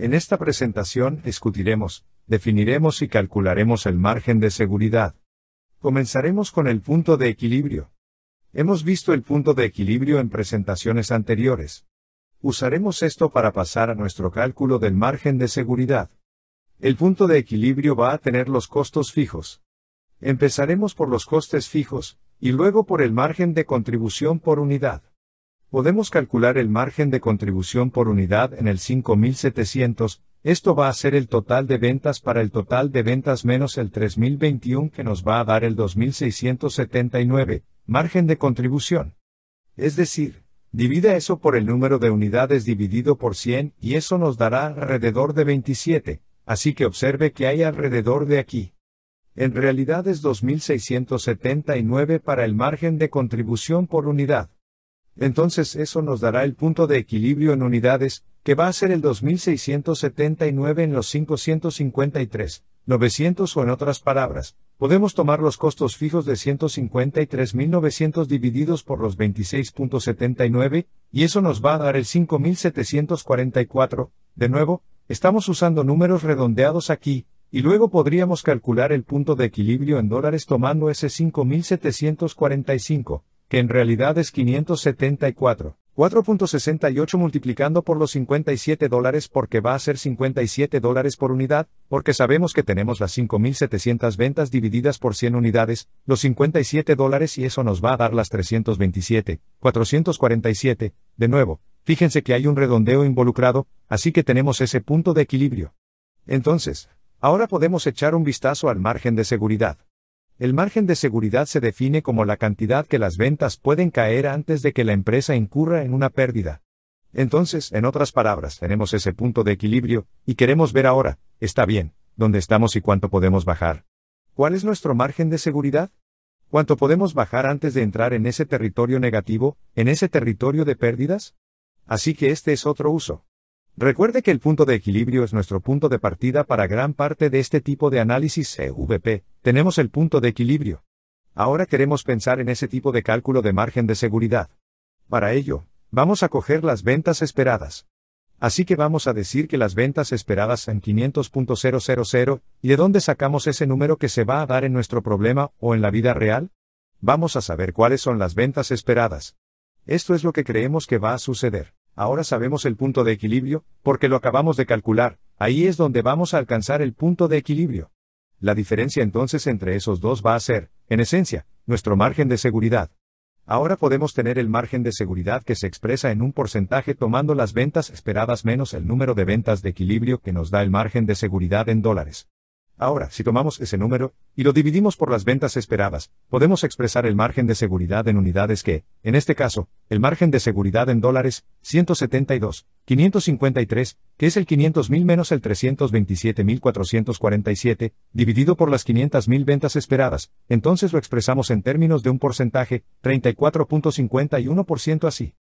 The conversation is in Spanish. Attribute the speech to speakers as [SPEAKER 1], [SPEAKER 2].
[SPEAKER 1] En esta presentación discutiremos, definiremos y calcularemos el margen de seguridad. Comenzaremos con el punto de equilibrio. Hemos visto el punto de equilibrio en presentaciones anteriores. Usaremos esto para pasar a nuestro cálculo del margen de seguridad. El punto de equilibrio va a tener los costos fijos. Empezaremos por los costes fijos, y luego por el margen de contribución por unidad podemos calcular el margen de contribución por unidad en el 5700, esto va a ser el total de ventas para el total de ventas menos el 3021 que nos va a dar el 2679, margen de contribución. Es decir, divida eso por el número de unidades dividido por 100 y eso nos dará alrededor de 27, así que observe que hay alrededor de aquí. En realidad es 2679 para el margen de contribución por unidad entonces eso nos dará el punto de equilibrio en unidades, que va a ser el 2679 en los 553, 900 o en otras palabras, podemos tomar los costos fijos de 153.900 divididos por los 26.79, y eso nos va a dar el 5.744, de nuevo, estamos usando números redondeados aquí, y luego podríamos calcular el punto de equilibrio en dólares tomando ese 5.745, que en realidad es 574. 4.68 multiplicando por los 57 dólares porque va a ser 57 dólares por unidad, porque sabemos que tenemos las 5.700 ventas divididas por 100 unidades, los 57 dólares y eso nos va a dar las 327, 447, de nuevo, fíjense que hay un redondeo involucrado, así que tenemos ese punto de equilibrio. Entonces, ahora podemos echar un vistazo al margen de seguridad. El margen de seguridad se define como la cantidad que las ventas pueden caer antes de que la empresa incurra en una pérdida. Entonces, en otras palabras, tenemos ese punto de equilibrio, y queremos ver ahora, está bien, dónde estamos y cuánto podemos bajar. ¿Cuál es nuestro margen de seguridad? ¿Cuánto podemos bajar antes de entrar en ese territorio negativo, en ese territorio de pérdidas? Así que este es otro uso. Recuerde que el punto de equilibrio es nuestro punto de partida para gran parte de este tipo de análisis CVP, tenemos el punto de equilibrio. Ahora queremos pensar en ese tipo de cálculo de margen de seguridad. Para ello, vamos a coger las ventas esperadas. Así que vamos a decir que las ventas esperadas son 500.000, ¿y de dónde sacamos ese número que se va a dar en nuestro problema o en la vida real? Vamos a saber cuáles son las ventas esperadas. Esto es lo que creemos que va a suceder. Ahora sabemos el punto de equilibrio, porque lo acabamos de calcular, ahí es donde vamos a alcanzar el punto de equilibrio. La diferencia entonces entre esos dos va a ser, en esencia, nuestro margen de seguridad. Ahora podemos tener el margen de seguridad que se expresa en un porcentaje tomando las ventas esperadas menos el número de ventas de equilibrio que nos da el margen de seguridad en dólares. Ahora, si tomamos ese número, y lo dividimos por las ventas esperadas, podemos expresar el margen de seguridad en unidades que, en este caso, el margen de seguridad en dólares, 172, 553, que es el 500.000 menos el 327.447, dividido por las 500.000 ventas esperadas, entonces lo expresamos en términos de un porcentaje, 34.51% así.